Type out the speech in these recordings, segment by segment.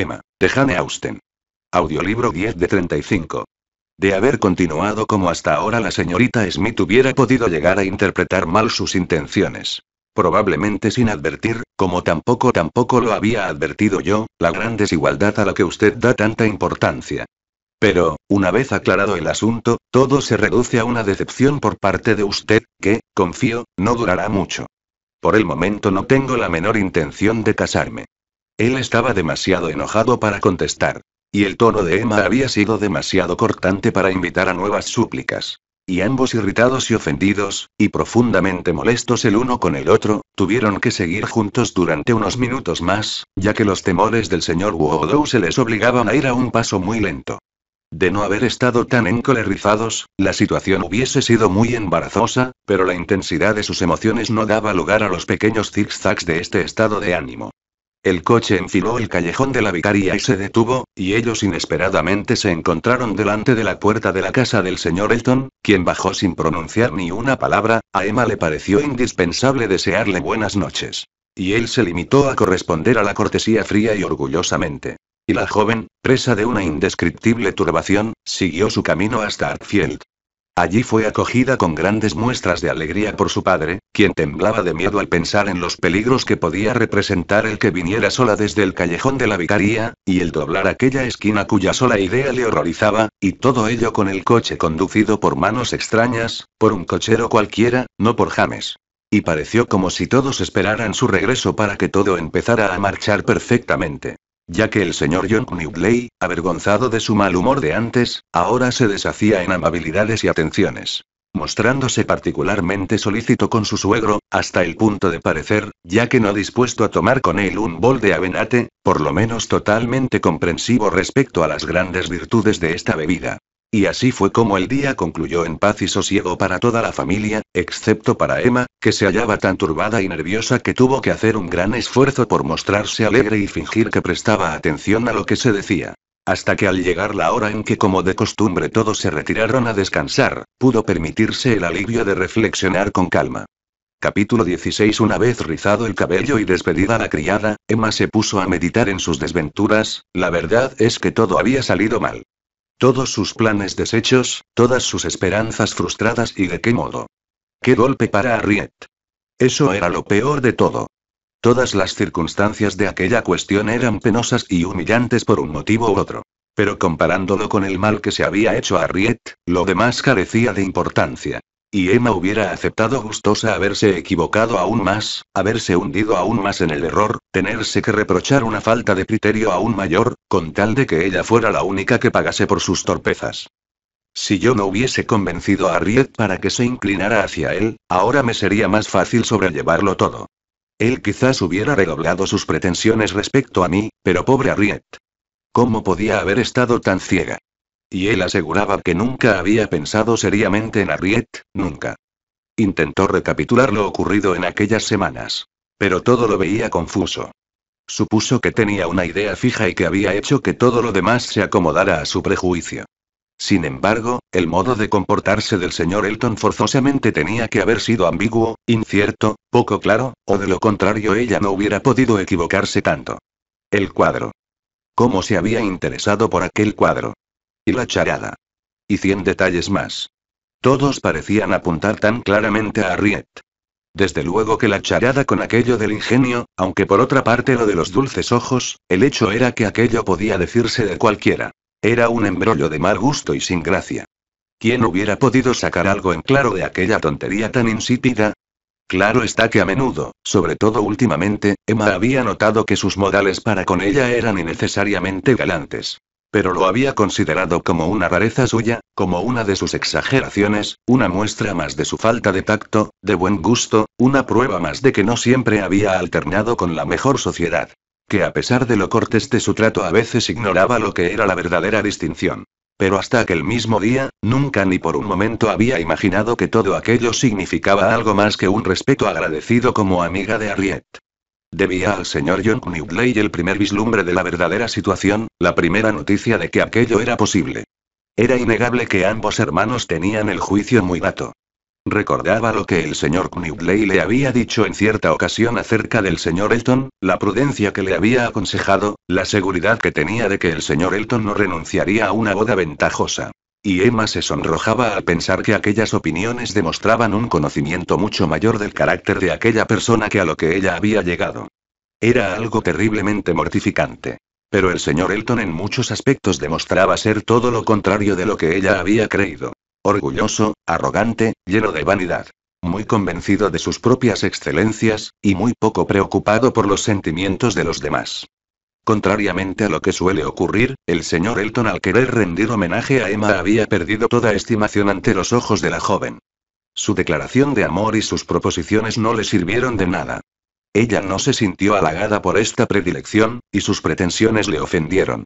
Emma, de Jane Austen. Audiolibro 10 de 35. De haber continuado como hasta ahora la señorita Smith hubiera podido llegar a interpretar mal sus intenciones. Probablemente sin advertir, como tampoco tampoco lo había advertido yo, la gran desigualdad a la que usted da tanta importancia. Pero, una vez aclarado el asunto, todo se reduce a una decepción por parte de usted, que, confío, no durará mucho. Por el momento no tengo la menor intención de casarme. Él estaba demasiado enojado para contestar. Y el tono de Emma había sido demasiado cortante para invitar a nuevas súplicas. Y ambos irritados y ofendidos, y profundamente molestos el uno con el otro, tuvieron que seguir juntos durante unos minutos más, ya que los temores del señor Woodrow se les obligaban a ir a un paso muy lento. De no haber estado tan encolerizados, la situación hubiese sido muy embarazosa, pero la intensidad de sus emociones no daba lugar a los pequeños zigzags de este estado de ánimo. El coche enfiló el callejón de la vicaría y se detuvo, y ellos inesperadamente se encontraron delante de la puerta de la casa del señor Elton, quien bajó sin pronunciar ni una palabra, a Emma le pareció indispensable desearle buenas noches. Y él se limitó a corresponder a la cortesía fría y orgullosamente. Y la joven, presa de una indescriptible turbación, siguió su camino hasta Hartfield. Allí fue acogida con grandes muestras de alegría por su padre, quien temblaba de miedo al pensar en los peligros que podía representar el que viniera sola desde el callejón de la vicaría, y el doblar aquella esquina cuya sola idea le horrorizaba, y todo ello con el coche conducido por manos extrañas, por un cochero cualquiera, no por James. Y pareció como si todos esperaran su regreso para que todo empezara a marchar perfectamente ya que el señor John Newley, avergonzado de su mal humor de antes, ahora se deshacía en amabilidades y atenciones. Mostrándose particularmente solícito con su suegro, hasta el punto de parecer, ya que no dispuesto a tomar con él un bol de avenate, por lo menos totalmente comprensivo respecto a las grandes virtudes de esta bebida. Y así fue como el día concluyó en paz y sosiego para toda la familia, excepto para Emma, que se hallaba tan turbada y nerviosa que tuvo que hacer un gran esfuerzo por mostrarse alegre y fingir que prestaba atención a lo que se decía. Hasta que al llegar la hora en que como de costumbre todos se retiraron a descansar, pudo permitirse el alivio de reflexionar con calma. Capítulo 16 Una vez rizado el cabello y despedida la criada, Emma se puso a meditar en sus desventuras, la verdad es que todo había salido mal. Todos sus planes deshechos, todas sus esperanzas frustradas y de qué modo. Qué golpe para Harriet. Eso era lo peor de todo. Todas las circunstancias de aquella cuestión eran penosas y humillantes por un motivo u otro. Pero comparándolo con el mal que se había hecho a Harriet, lo demás carecía de importancia. Y Emma hubiera aceptado gustosa haberse equivocado aún más, haberse hundido aún más en el error, tenerse que reprochar una falta de criterio aún mayor, con tal de que ella fuera la única que pagase por sus torpezas. Si yo no hubiese convencido a Riet para que se inclinara hacia él, ahora me sería más fácil sobrellevarlo todo. Él quizás hubiera redoblado sus pretensiones respecto a mí, pero pobre Riet. ¿Cómo podía haber estado tan ciega? y él aseguraba que nunca había pensado seriamente en Harriet, nunca. Intentó recapitular lo ocurrido en aquellas semanas. Pero todo lo veía confuso. Supuso que tenía una idea fija y que había hecho que todo lo demás se acomodara a su prejuicio. Sin embargo, el modo de comportarse del señor Elton forzosamente tenía que haber sido ambiguo, incierto, poco claro, o de lo contrario ella no hubiera podido equivocarse tanto. El cuadro. ¿Cómo se había interesado por aquel cuadro? Y la charada. Y cien detalles más. Todos parecían apuntar tan claramente a Harriet. Desde luego que la charada con aquello del ingenio, aunque por otra parte lo de los dulces ojos, el hecho era que aquello podía decirse de cualquiera. Era un embrollo de mal gusto y sin gracia. ¿Quién hubiera podido sacar algo en claro de aquella tontería tan insípida? Claro está que a menudo, sobre todo últimamente, Emma había notado que sus modales para con ella eran innecesariamente galantes pero lo había considerado como una rareza suya, como una de sus exageraciones, una muestra más de su falta de tacto, de buen gusto, una prueba más de que no siempre había alternado con la mejor sociedad. Que a pesar de lo cortés de su trato a veces ignoraba lo que era la verdadera distinción. Pero hasta aquel mismo día, nunca ni por un momento había imaginado que todo aquello significaba algo más que un respeto agradecido como amiga de Harriet. Debía al señor John Knewley el primer vislumbre de la verdadera situación, la primera noticia de que aquello era posible. Era innegable que ambos hermanos tenían el juicio muy dato. Recordaba lo que el señor Newley le había dicho en cierta ocasión acerca del señor Elton, la prudencia que le había aconsejado, la seguridad que tenía de que el señor Elton no renunciaría a una boda ventajosa. Y Emma se sonrojaba al pensar que aquellas opiniones demostraban un conocimiento mucho mayor del carácter de aquella persona que a lo que ella había llegado. Era algo terriblemente mortificante. Pero el señor Elton en muchos aspectos demostraba ser todo lo contrario de lo que ella había creído. Orgulloso, arrogante, lleno de vanidad. Muy convencido de sus propias excelencias, y muy poco preocupado por los sentimientos de los demás. Contrariamente a lo que suele ocurrir, el señor Elton al querer rendir homenaje a Emma había perdido toda estimación ante los ojos de la joven. Su declaración de amor y sus proposiciones no le sirvieron de nada. Ella no se sintió halagada por esta predilección, y sus pretensiones le ofendieron.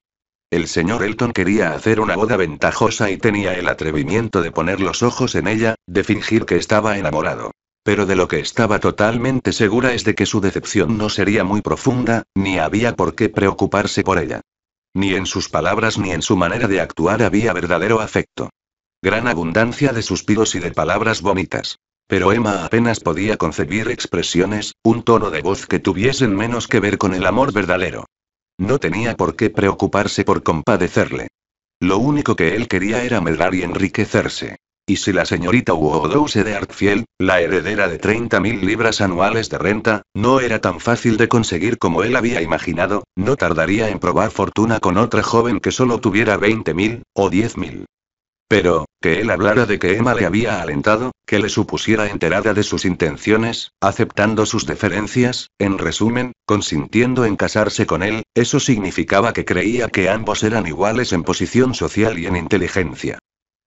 El señor Elton quería hacer una boda ventajosa y tenía el atrevimiento de poner los ojos en ella, de fingir que estaba enamorado. Pero de lo que estaba totalmente segura es de que su decepción no sería muy profunda, ni había por qué preocuparse por ella. Ni en sus palabras ni en su manera de actuar había verdadero afecto. Gran abundancia de suspiros y de palabras bonitas. Pero Emma apenas podía concebir expresiones, un tono de voz que tuviesen menos que ver con el amor verdadero. No tenía por qué preocuparse por compadecerle. Lo único que él quería era medrar y enriquecerse. Y si la señorita Woodhouse de Artfiel, la heredera de 30.000 libras anuales de renta, no era tan fácil de conseguir como él había imaginado, no tardaría en probar fortuna con otra joven que solo tuviera 20.000, o 10.000. Pero, que él hablara de que Emma le había alentado, que le supusiera enterada de sus intenciones, aceptando sus deferencias, en resumen, consintiendo en casarse con él, eso significaba que creía que ambos eran iguales en posición social y en inteligencia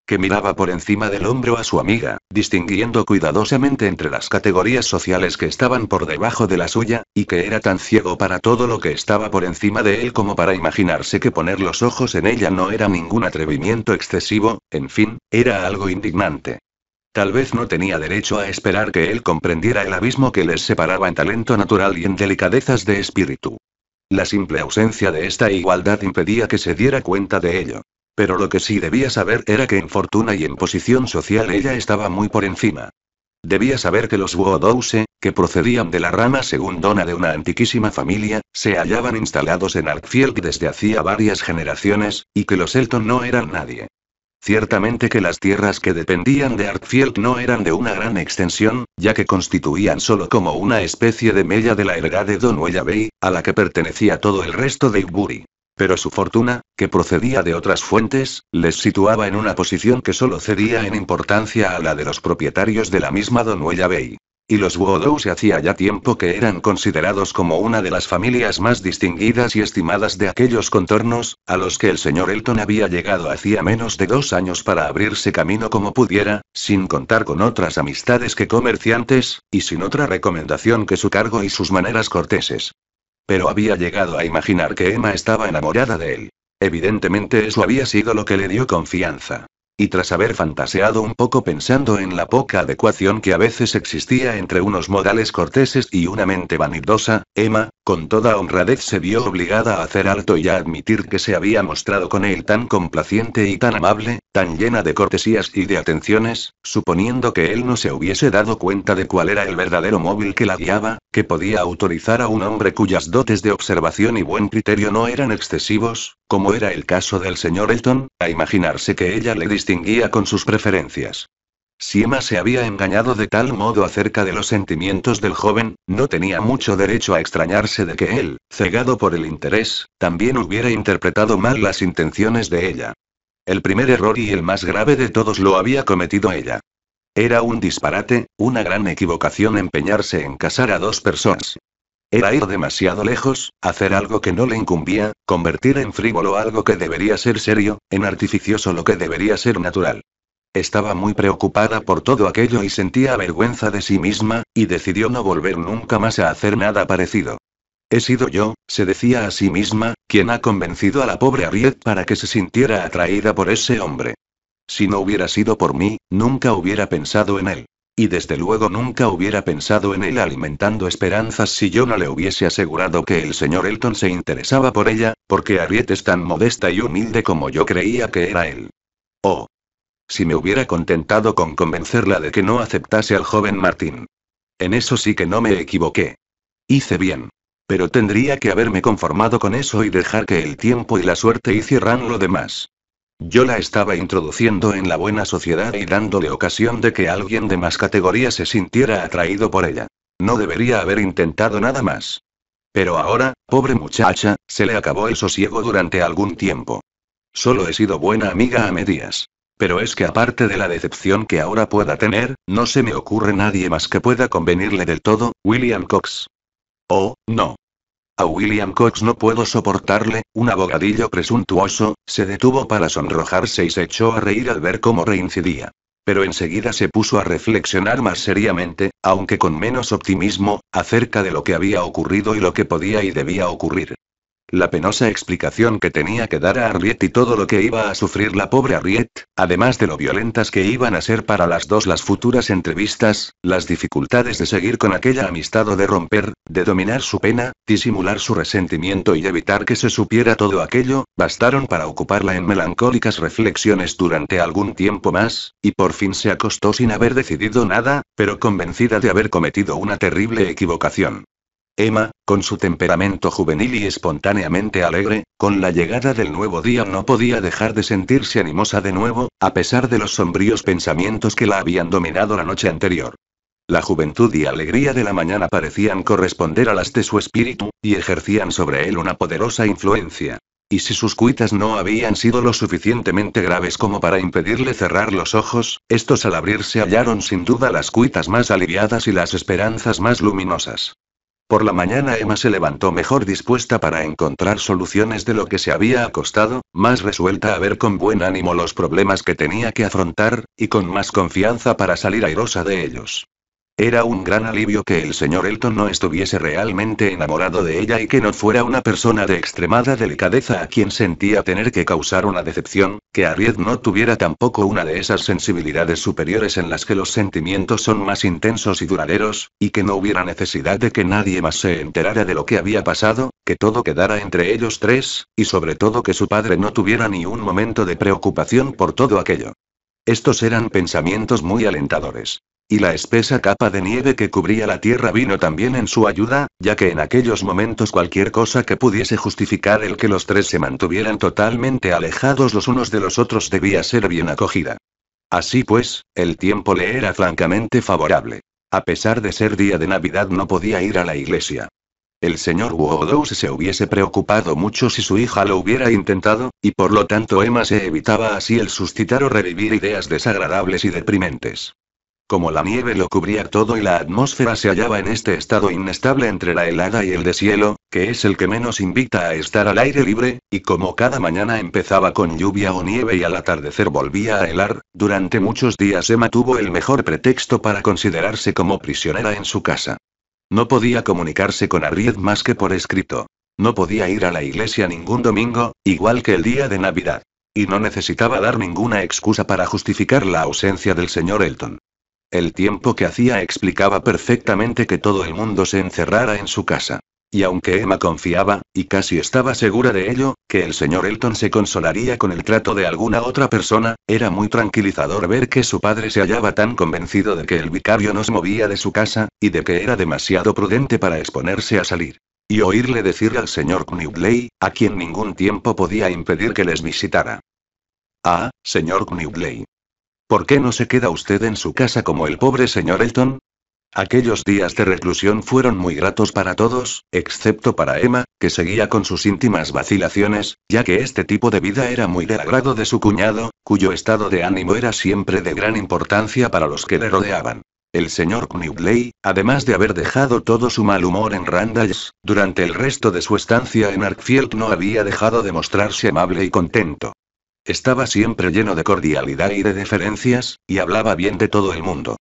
que miraba por encima del hombro a su amiga, distinguiendo cuidadosamente entre las categorías sociales que estaban por debajo de la suya, y que era tan ciego para todo lo que estaba por encima de él como para imaginarse que poner los ojos en ella no era ningún atrevimiento excesivo, en fin, era algo indignante. Tal vez no tenía derecho a esperar que él comprendiera el abismo que les separaba en talento natural y en delicadezas de espíritu. La simple ausencia de esta igualdad impedía que se diera cuenta de ello. Pero lo que sí debía saber era que en fortuna y en posición social ella estaba muy por encima. Debía saber que los Wodouse, que procedían de la rama segundona de una antiquísima familia, se hallaban instalados en Arkfield desde hacía varias generaciones, y que los Elton no eran nadie. Ciertamente que las tierras que dependían de Arkfield no eran de una gran extensión, ya que constituían solo como una especie de mella de la heredad de Don Bay, a la que pertenecía todo el resto de Ibury. Pero su fortuna, que procedía de otras fuentes, les situaba en una posición que solo cedía en importancia a la de los propietarios de la misma Donuella Bay. Y los Wodow se hacía ya tiempo que eran considerados como una de las familias más distinguidas y estimadas de aquellos contornos, a los que el señor Elton había llegado hacía menos de dos años para abrirse camino como pudiera, sin contar con otras amistades que comerciantes, y sin otra recomendación que su cargo y sus maneras corteses. Pero había llegado a imaginar que Emma estaba enamorada de él. Evidentemente eso había sido lo que le dio confianza y tras haber fantaseado un poco pensando en la poca adecuación que a veces existía entre unos modales corteses y una mente vanidosa, Emma, con toda honradez se vio obligada a hacer alto y a admitir que se había mostrado con él tan complaciente y tan amable, tan llena de cortesías y de atenciones, suponiendo que él no se hubiese dado cuenta de cuál era el verdadero móvil que la guiaba, que podía autorizar a un hombre cuyas dotes de observación y buen criterio no eran excesivos, como era el caso del señor Elton, a imaginarse que ella le distinguía guía con sus preferencias. Si Emma se había engañado de tal modo acerca de los sentimientos del joven, no tenía mucho derecho a extrañarse de que él, cegado por el interés, también hubiera interpretado mal las intenciones de ella. El primer error y el más grave de todos lo había cometido ella. Era un disparate, una gran equivocación empeñarse en casar a dos personas, era ir demasiado lejos, hacer algo que no le incumbía, convertir en frívolo algo que debería ser serio, en artificioso lo que debería ser natural. Estaba muy preocupada por todo aquello y sentía vergüenza de sí misma, y decidió no volver nunca más a hacer nada parecido. He sido yo, se decía a sí misma, quien ha convencido a la pobre Ariet para que se sintiera atraída por ese hombre. Si no hubiera sido por mí, nunca hubiera pensado en él. Y desde luego nunca hubiera pensado en él alimentando esperanzas si yo no le hubiese asegurado que el señor Elton se interesaba por ella, porque Harriet es tan modesta y humilde como yo creía que era él. Oh. Si me hubiera contentado con convencerla de que no aceptase al joven Martín. En eso sí que no me equivoqué. Hice bien. Pero tendría que haberme conformado con eso y dejar que el tiempo y la suerte hicieran lo demás. Yo la estaba introduciendo en la buena sociedad y dándole ocasión de que alguien de más categoría se sintiera atraído por ella. No debería haber intentado nada más. Pero ahora, pobre muchacha, se le acabó el sosiego durante algún tiempo. Solo he sido buena amiga a medias. Pero es que aparte de la decepción que ahora pueda tener, no se me ocurre nadie más que pueda convenirle del todo, William Cox. Oh, no. A William Cox no puedo soportarle, un abogadillo presuntuoso, se detuvo para sonrojarse y se echó a reír al ver cómo reincidía. Pero enseguida se puso a reflexionar más seriamente, aunque con menos optimismo, acerca de lo que había ocurrido y lo que podía y debía ocurrir la penosa explicación que tenía que dar a Harriet y todo lo que iba a sufrir la pobre Harriet, además de lo violentas que iban a ser para las dos las futuras entrevistas, las dificultades de seguir con aquella amistad o de romper, de dominar su pena, disimular su resentimiento y evitar que se supiera todo aquello, bastaron para ocuparla en melancólicas reflexiones durante algún tiempo más, y por fin se acostó sin haber decidido nada, pero convencida de haber cometido una terrible equivocación. Emma, con su temperamento juvenil y espontáneamente alegre, con la llegada del nuevo día no podía dejar de sentirse animosa de nuevo, a pesar de los sombríos pensamientos que la habían dominado la noche anterior. La juventud y alegría de la mañana parecían corresponder a las de su espíritu, y ejercían sobre él una poderosa influencia. Y si sus cuitas no habían sido lo suficientemente graves como para impedirle cerrar los ojos, estos al abrirse hallaron sin duda las cuitas más aliviadas y las esperanzas más luminosas. Por la mañana Emma se levantó mejor dispuesta para encontrar soluciones de lo que se había acostado, más resuelta a ver con buen ánimo los problemas que tenía que afrontar, y con más confianza para salir airosa de ellos. Era un gran alivio que el señor Elton no estuviese realmente enamorado de ella y que no fuera una persona de extremada delicadeza a quien sentía tener que causar una decepción, que Harriet no tuviera tampoco una de esas sensibilidades superiores en las que los sentimientos son más intensos y duraderos, y que no hubiera necesidad de que nadie más se enterara de lo que había pasado, que todo quedara entre ellos tres, y sobre todo que su padre no tuviera ni un momento de preocupación por todo aquello. Estos eran pensamientos muy alentadores. Y la espesa capa de nieve que cubría la tierra vino también en su ayuda, ya que en aquellos momentos cualquier cosa que pudiese justificar el que los tres se mantuvieran totalmente alejados los unos de los otros debía ser bien acogida. Así pues, el tiempo le era francamente favorable. A pesar de ser día de Navidad no podía ir a la iglesia. El señor Woodhouse se hubiese preocupado mucho si su hija lo hubiera intentado, y por lo tanto Emma se evitaba así el suscitar o revivir ideas desagradables y deprimentes. Como la nieve lo cubría todo y la atmósfera se hallaba en este estado inestable entre la helada y el deshielo, que es el que menos invita a estar al aire libre, y como cada mañana empezaba con lluvia o nieve y al atardecer volvía a helar, durante muchos días Emma tuvo el mejor pretexto para considerarse como prisionera en su casa. No podía comunicarse con Arriet más que por escrito. No podía ir a la iglesia ningún domingo, igual que el día de Navidad. Y no necesitaba dar ninguna excusa para justificar la ausencia del señor Elton. El tiempo que hacía explicaba perfectamente que todo el mundo se encerrara en su casa. Y aunque Emma confiaba, y casi estaba segura de ello, que el señor Elton se consolaría con el trato de alguna otra persona, era muy tranquilizador ver que su padre se hallaba tan convencido de que el vicario no se movía de su casa, y de que era demasiado prudente para exponerse a salir. Y oírle decir al señor Knubley, a quien ningún tiempo podía impedir que les visitara. Ah, señor Knubley, ¿Por qué no se queda usted en su casa como el pobre señor Elton? Aquellos días de reclusión fueron muy gratos para todos, excepto para Emma, que seguía con sus íntimas vacilaciones, ya que este tipo de vida era muy del agrado de su cuñado, cuyo estado de ánimo era siempre de gran importancia para los que le rodeaban. El señor Knudley, además de haber dejado todo su mal humor en Randalls, durante el resto de su estancia en Arkfield no había dejado de mostrarse amable y contento. Estaba siempre lleno de cordialidad y de deferencias, y hablaba bien de todo el mundo.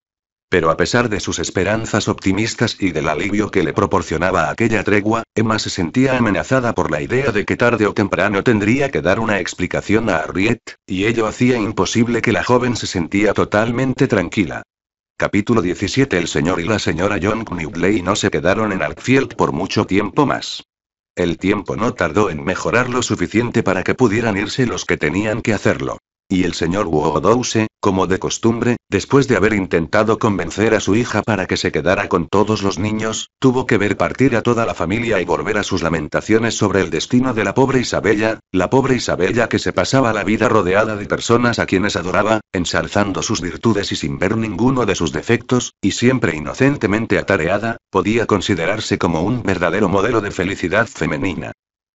Pero a pesar de sus esperanzas optimistas y del alivio que le proporcionaba aquella tregua, Emma se sentía amenazada por la idea de que tarde o temprano tendría que dar una explicación a Harriet, y ello hacía imposible que la joven se sentía totalmente tranquila. Capítulo 17 El señor y la señora John Knudley no se quedaron en Arkfield por mucho tiempo más. El tiempo no tardó en mejorar lo suficiente para que pudieran irse los que tenían que hacerlo. Y el señor Woodhouse, como de costumbre, después de haber intentado convencer a su hija para que se quedara con todos los niños, tuvo que ver partir a toda la familia y volver a sus lamentaciones sobre el destino de la pobre Isabella, la pobre Isabella que se pasaba la vida rodeada de personas a quienes adoraba, ensalzando sus virtudes y sin ver ninguno de sus defectos, y siempre inocentemente atareada, podía considerarse como un verdadero modelo de felicidad femenina.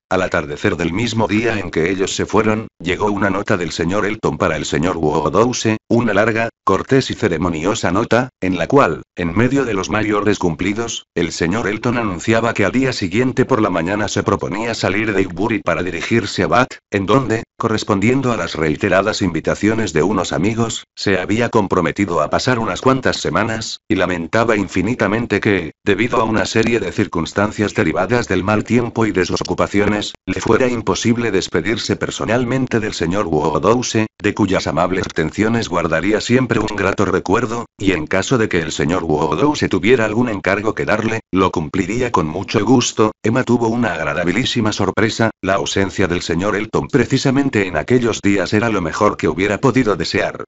Al atardecer del mismo día en que ellos se fueron, llegó una nota del señor Elton para el señor Woodhouse, una larga, cortés y ceremoniosa nota, en la cual, en medio de los mayores cumplidos, el señor Elton anunciaba que al día siguiente por la mañana se proponía salir de Igbury para dirigirse a Bath, en donde, correspondiendo a las reiteradas invitaciones de unos amigos, se había comprometido a pasar unas cuantas semanas, y lamentaba infinitamente que, debido a una serie de circunstancias derivadas del mal tiempo y de sus ocupaciones, le fuera imposible despedirse personalmente del señor Woodhouse, de cuyas amables atenciones guardaría siempre un grato recuerdo, y en caso de que el señor Woodrow se tuviera algún encargo que darle, lo cumpliría con mucho gusto. Emma tuvo una agradabilísima sorpresa, la ausencia del señor Elton precisamente en aquellos días era lo mejor que hubiera podido desear.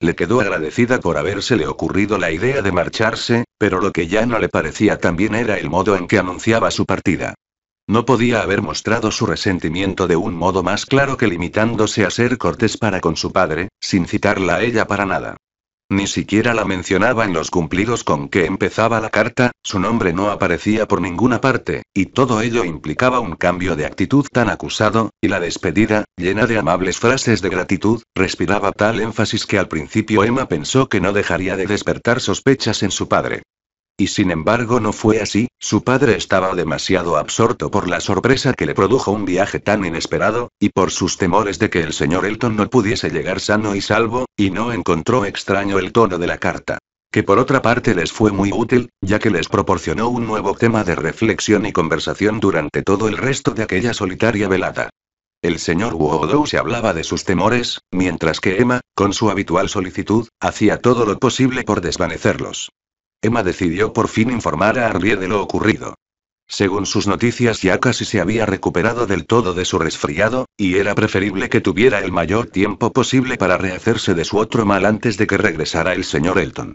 Le quedó agradecida por habérsele ocurrido la idea de marcharse, pero lo que ya no le parecía tan bien era el modo en que anunciaba su partida. No podía haber mostrado su resentimiento de un modo más claro que limitándose a ser cortés para con su padre, sin citarla a ella para nada. Ni siquiera la mencionaba en los cumplidos con que empezaba la carta, su nombre no aparecía por ninguna parte, y todo ello implicaba un cambio de actitud tan acusado, y la despedida, llena de amables frases de gratitud, respiraba tal énfasis que al principio Emma pensó que no dejaría de despertar sospechas en su padre. Y sin embargo no fue así, su padre estaba demasiado absorto por la sorpresa que le produjo un viaje tan inesperado, y por sus temores de que el señor Elton no pudiese llegar sano y salvo, y no encontró extraño el tono de la carta. Que por otra parte les fue muy útil, ya que les proporcionó un nuevo tema de reflexión y conversación durante todo el resto de aquella solitaria velada. El señor Wodow se hablaba de sus temores, mientras que Emma, con su habitual solicitud, hacía todo lo posible por desvanecerlos. Emma decidió por fin informar a Arlie de lo ocurrido. Según sus noticias ya casi se había recuperado del todo de su resfriado, y era preferible que tuviera el mayor tiempo posible para rehacerse de su otro mal antes de que regresara el señor Elton.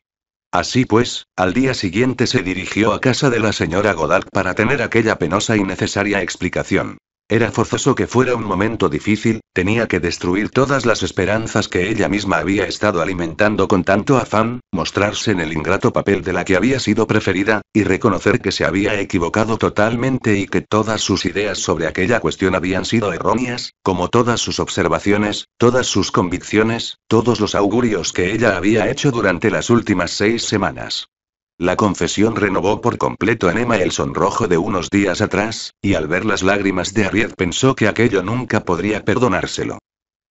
Así pues, al día siguiente se dirigió a casa de la señora Goddard para tener aquella penosa y necesaria explicación. Era forzoso que fuera un momento difícil, tenía que destruir todas las esperanzas que ella misma había estado alimentando con tanto afán, mostrarse en el ingrato papel de la que había sido preferida, y reconocer que se había equivocado totalmente y que todas sus ideas sobre aquella cuestión habían sido erróneas, como todas sus observaciones, todas sus convicciones, todos los augurios que ella había hecho durante las últimas seis semanas. La confesión renovó por completo en Emma el sonrojo de unos días atrás, y al ver las lágrimas de Harriet pensó que aquello nunca podría perdonárselo.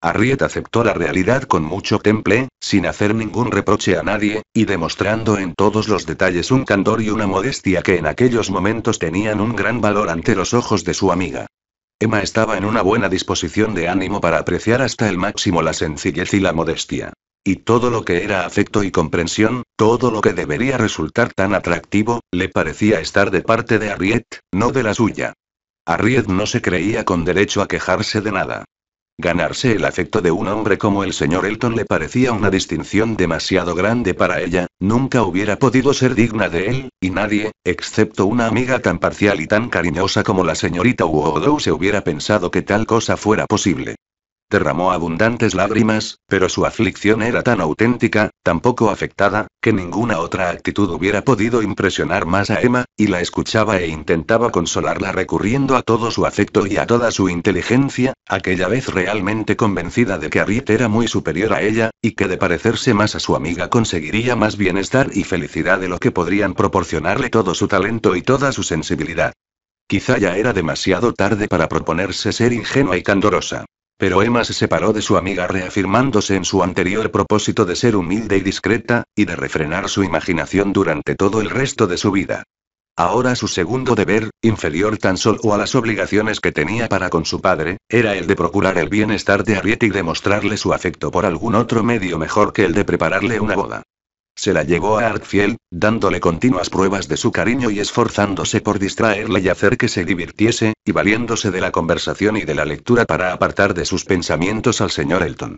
Harriet aceptó la realidad con mucho temple, sin hacer ningún reproche a nadie, y demostrando en todos los detalles un candor y una modestia que en aquellos momentos tenían un gran valor ante los ojos de su amiga. Emma estaba en una buena disposición de ánimo para apreciar hasta el máximo la sencillez y la modestia. Y todo lo que era afecto y comprensión, todo lo que debería resultar tan atractivo, le parecía estar de parte de Harriet, no de la suya. Harriet no se creía con derecho a quejarse de nada. Ganarse el afecto de un hombre como el señor Elton le parecía una distinción demasiado grande para ella, nunca hubiera podido ser digna de él, y nadie, excepto una amiga tan parcial y tan cariñosa como la señorita Woodrow se hubiera pensado que tal cosa fuera posible. Derramó abundantes lágrimas, pero su aflicción era tan auténtica, tan poco afectada, que ninguna otra actitud hubiera podido impresionar más a Emma, y la escuchaba e intentaba consolarla recurriendo a todo su afecto y a toda su inteligencia, aquella vez realmente convencida de que Harriet era muy superior a ella, y que de parecerse más a su amiga conseguiría más bienestar y felicidad de lo que podrían proporcionarle todo su talento y toda su sensibilidad. Quizá ya era demasiado tarde para proponerse ser ingenua y candorosa. Pero Emma se separó de su amiga reafirmándose en su anterior propósito de ser humilde y discreta, y de refrenar su imaginación durante todo el resto de su vida. Ahora su segundo deber, inferior tan solo a las obligaciones que tenía para con su padre, era el de procurar el bienestar de Ariete y demostrarle su afecto por algún otro medio mejor que el de prepararle una boda. Se la llevó a Artfield, dándole continuas pruebas de su cariño y esforzándose por distraerla y hacer que se divirtiese, y valiéndose de la conversación y de la lectura para apartar de sus pensamientos al señor Elton.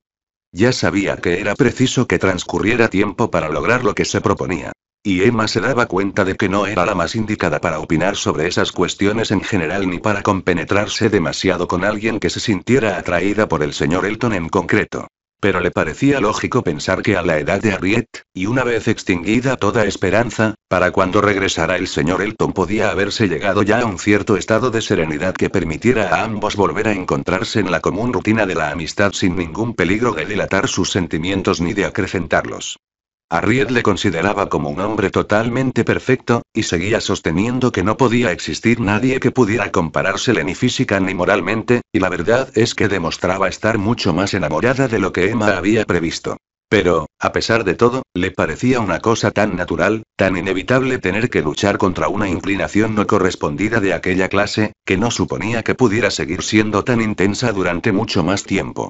Ya sabía que era preciso que transcurriera tiempo para lograr lo que se proponía. Y Emma se daba cuenta de que no era la más indicada para opinar sobre esas cuestiones en general ni para compenetrarse demasiado con alguien que se sintiera atraída por el señor Elton en concreto. Pero le parecía lógico pensar que a la edad de Harriet, y una vez extinguida toda esperanza, para cuando regresara el señor Elton podía haberse llegado ya a un cierto estado de serenidad que permitiera a ambos volver a encontrarse en la común rutina de la amistad sin ningún peligro de dilatar sus sentimientos ni de acrecentarlos. Harriet le consideraba como un hombre totalmente perfecto, y seguía sosteniendo que no podía existir nadie que pudiera comparársele ni física ni moralmente, y la verdad es que demostraba estar mucho más enamorada de lo que Emma había previsto. Pero, a pesar de todo, le parecía una cosa tan natural, tan inevitable tener que luchar contra una inclinación no correspondida de aquella clase, que no suponía que pudiera seguir siendo tan intensa durante mucho más tiempo.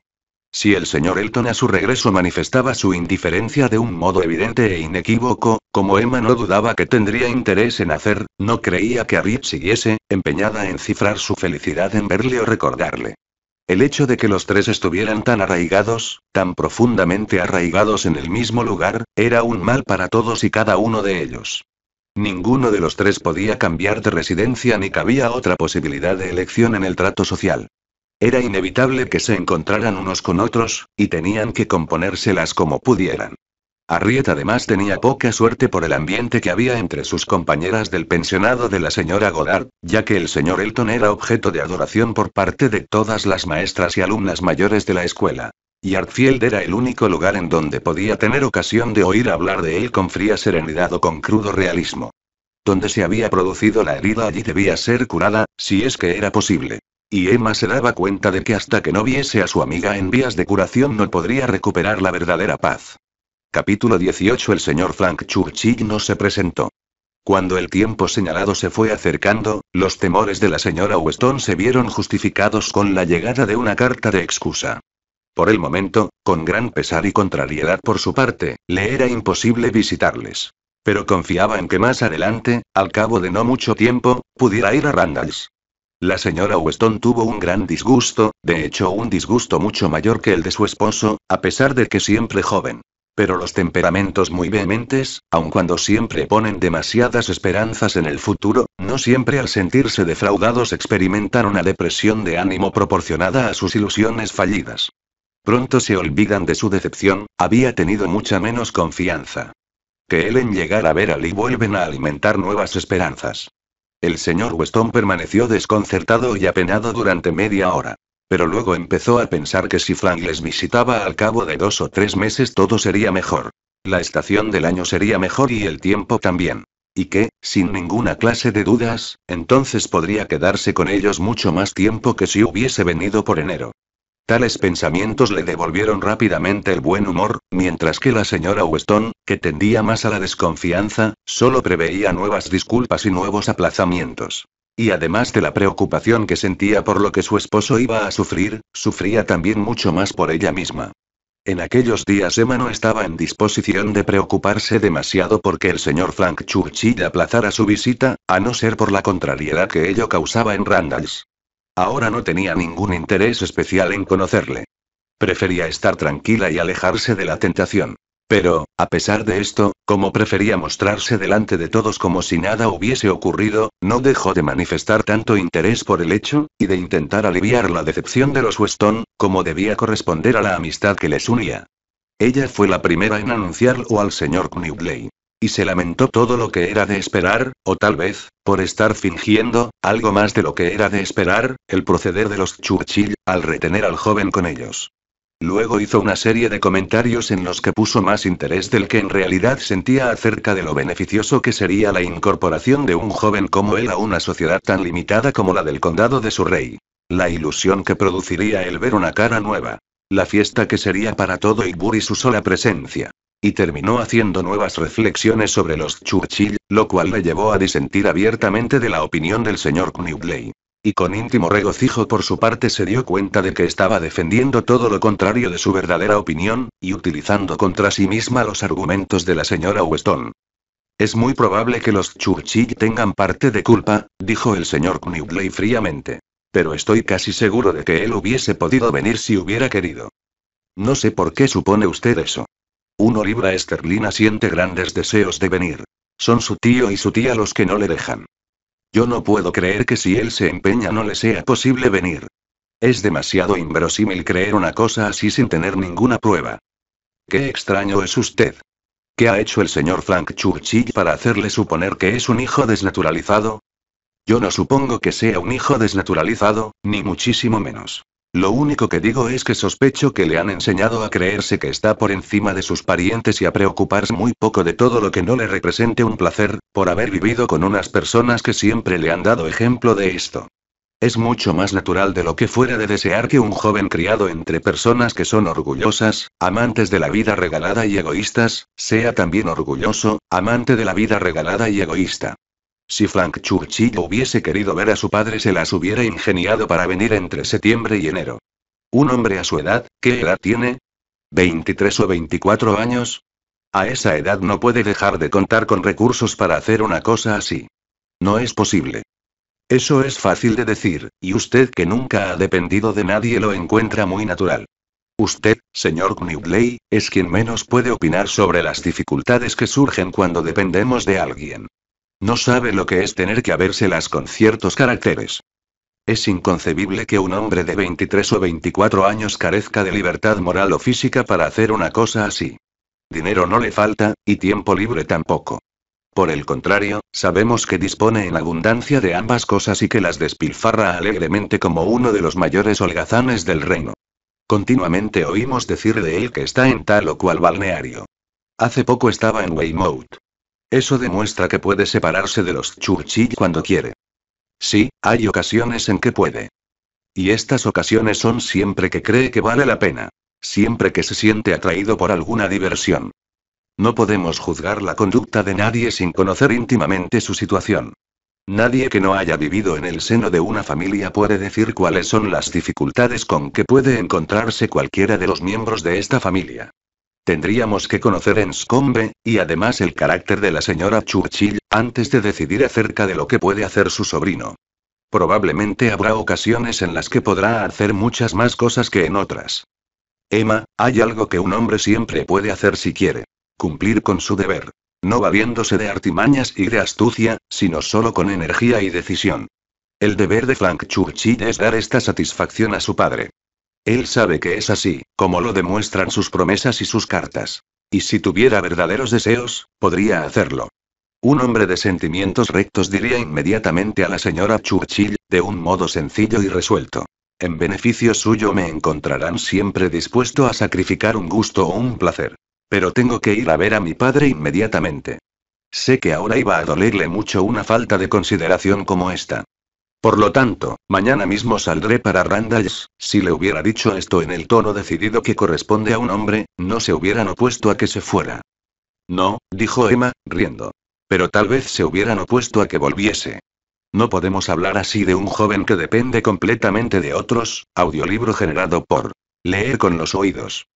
Si el señor Elton a su regreso manifestaba su indiferencia de un modo evidente e inequívoco, como Emma no dudaba que tendría interés en hacer, no creía que Rip siguiese, empeñada en cifrar su felicidad en verle o recordarle. El hecho de que los tres estuvieran tan arraigados, tan profundamente arraigados en el mismo lugar, era un mal para todos y cada uno de ellos. Ninguno de los tres podía cambiar de residencia ni cabía otra posibilidad de elección en el trato social. Era inevitable que se encontraran unos con otros, y tenían que componérselas como pudieran. Harriet además tenía poca suerte por el ambiente que había entre sus compañeras del pensionado de la señora Goddard, ya que el señor Elton era objeto de adoración por parte de todas las maestras y alumnas mayores de la escuela. Y Artfield era el único lugar en donde podía tener ocasión de oír hablar de él con fría serenidad o con crudo realismo. Donde se había producido la herida allí debía ser curada, si es que era posible. Y Emma se daba cuenta de que hasta que no viese a su amiga en vías de curación no podría recuperar la verdadera paz. Capítulo 18 El señor Frank Churchill no se presentó. Cuando el tiempo señalado se fue acercando, los temores de la señora Weston se vieron justificados con la llegada de una carta de excusa. Por el momento, con gran pesar y contrariedad por su parte, le era imposible visitarles. Pero confiaba en que más adelante, al cabo de no mucho tiempo, pudiera ir a Randalls. La señora Weston tuvo un gran disgusto, de hecho un disgusto mucho mayor que el de su esposo, a pesar de que siempre joven. Pero los temperamentos muy vehementes, aun cuando siempre ponen demasiadas esperanzas en el futuro, no siempre al sentirse defraudados experimentan una depresión de ánimo proporcionada a sus ilusiones fallidas. Pronto se olvidan de su decepción, había tenido mucha menos confianza. Que él en llegar a ver a Lee vuelven a alimentar nuevas esperanzas. El señor Weston permaneció desconcertado y apenado durante media hora. Pero luego empezó a pensar que si Frank les visitaba al cabo de dos o tres meses todo sería mejor. La estación del año sería mejor y el tiempo también. Y que, sin ninguna clase de dudas, entonces podría quedarse con ellos mucho más tiempo que si hubiese venido por enero. Tales pensamientos le devolvieron rápidamente el buen humor, mientras que la señora Weston, que tendía más a la desconfianza, solo preveía nuevas disculpas y nuevos aplazamientos. Y además de la preocupación que sentía por lo que su esposo iba a sufrir, sufría también mucho más por ella misma. En aquellos días Emma no estaba en disposición de preocuparse demasiado porque el señor Frank Churchill aplazara su visita, a no ser por la contrariedad que ello causaba en Randalls. Ahora no tenía ningún interés especial en conocerle. Prefería estar tranquila y alejarse de la tentación. Pero, a pesar de esto, como prefería mostrarse delante de todos como si nada hubiese ocurrido, no dejó de manifestar tanto interés por el hecho, y de intentar aliviar la decepción de los Weston, como debía corresponder a la amistad que les unía. Ella fue la primera en anunciarlo al señor Knudley. Y se lamentó todo lo que era de esperar, o tal vez, por estar fingiendo, algo más de lo que era de esperar, el proceder de los Churchill, al retener al joven con ellos. Luego hizo una serie de comentarios en los que puso más interés del que en realidad sentía acerca de lo beneficioso que sería la incorporación de un joven como él a una sociedad tan limitada como la del condado de su rey. La ilusión que produciría el ver una cara nueva. La fiesta que sería para todo y y su sola presencia. Y terminó haciendo nuevas reflexiones sobre los Churchill, lo cual le llevó a disentir abiertamente de la opinión del señor Knudley. Y con íntimo regocijo por su parte se dio cuenta de que estaba defendiendo todo lo contrario de su verdadera opinión, y utilizando contra sí misma los argumentos de la señora Weston. Es muy probable que los Churchill tengan parte de culpa, dijo el señor Knudley fríamente. Pero estoy casi seguro de que él hubiese podido venir si hubiera querido. No sé por qué supone usted eso. Uno libra esterlina siente grandes deseos de venir. Son su tío y su tía los que no le dejan. Yo no puedo creer que si él se empeña no le sea posible venir. Es demasiado inverosímil creer una cosa así sin tener ninguna prueba. Qué extraño es usted. ¿Qué ha hecho el señor Frank Churchill para hacerle suponer que es un hijo desnaturalizado? Yo no supongo que sea un hijo desnaturalizado, ni muchísimo menos. Lo único que digo es que sospecho que le han enseñado a creerse que está por encima de sus parientes y a preocuparse muy poco de todo lo que no le represente un placer, por haber vivido con unas personas que siempre le han dado ejemplo de esto. Es mucho más natural de lo que fuera de desear que un joven criado entre personas que son orgullosas, amantes de la vida regalada y egoístas, sea también orgulloso, amante de la vida regalada y egoísta. Si Frank Churchill hubiese querido ver a su padre, se las hubiera ingeniado para venir entre septiembre y enero. Un hombre a su edad, ¿qué edad tiene? ¿23 o 24 años? A esa edad no puede dejar de contar con recursos para hacer una cosa así. No es posible. Eso es fácil de decir, y usted que nunca ha dependido de nadie lo encuentra muy natural. Usted, señor Knudley, es quien menos puede opinar sobre las dificultades que surgen cuando dependemos de alguien. No sabe lo que es tener que habérselas con ciertos caracteres. Es inconcebible que un hombre de 23 o 24 años carezca de libertad moral o física para hacer una cosa así. Dinero no le falta, y tiempo libre tampoco. Por el contrario, sabemos que dispone en abundancia de ambas cosas y que las despilfarra alegremente como uno de los mayores holgazanes del reino. Continuamente oímos decir de él que está en tal o cual balneario. Hace poco estaba en Weymouth. Eso demuestra que puede separarse de los Churchill cuando quiere. Sí, hay ocasiones en que puede. Y estas ocasiones son siempre que cree que vale la pena. Siempre que se siente atraído por alguna diversión. No podemos juzgar la conducta de nadie sin conocer íntimamente su situación. Nadie que no haya vivido en el seno de una familia puede decir cuáles son las dificultades con que puede encontrarse cualquiera de los miembros de esta familia. Tendríamos que conocer en y además el carácter de la señora Churchill, antes de decidir acerca de lo que puede hacer su sobrino. Probablemente habrá ocasiones en las que podrá hacer muchas más cosas que en otras. Emma, hay algo que un hombre siempre puede hacer si quiere. Cumplir con su deber. No valiéndose de artimañas y de astucia, sino solo con energía y decisión. El deber de Frank Churchill es dar esta satisfacción a su padre. Él sabe que es así, como lo demuestran sus promesas y sus cartas. Y si tuviera verdaderos deseos, podría hacerlo. Un hombre de sentimientos rectos diría inmediatamente a la señora Churchill, de un modo sencillo y resuelto. En beneficio suyo me encontrarán siempre dispuesto a sacrificar un gusto o un placer. Pero tengo que ir a ver a mi padre inmediatamente. Sé que ahora iba a dolerle mucho una falta de consideración como esta. Por lo tanto, mañana mismo saldré para Randalls. Si le hubiera dicho esto en el tono decidido que corresponde a un hombre, no se hubieran opuesto a que se fuera. No, dijo Emma, riendo. Pero tal vez se hubieran opuesto a que volviese. No podemos hablar así de un joven que depende completamente de otros, audiolibro generado por Leer con los oídos.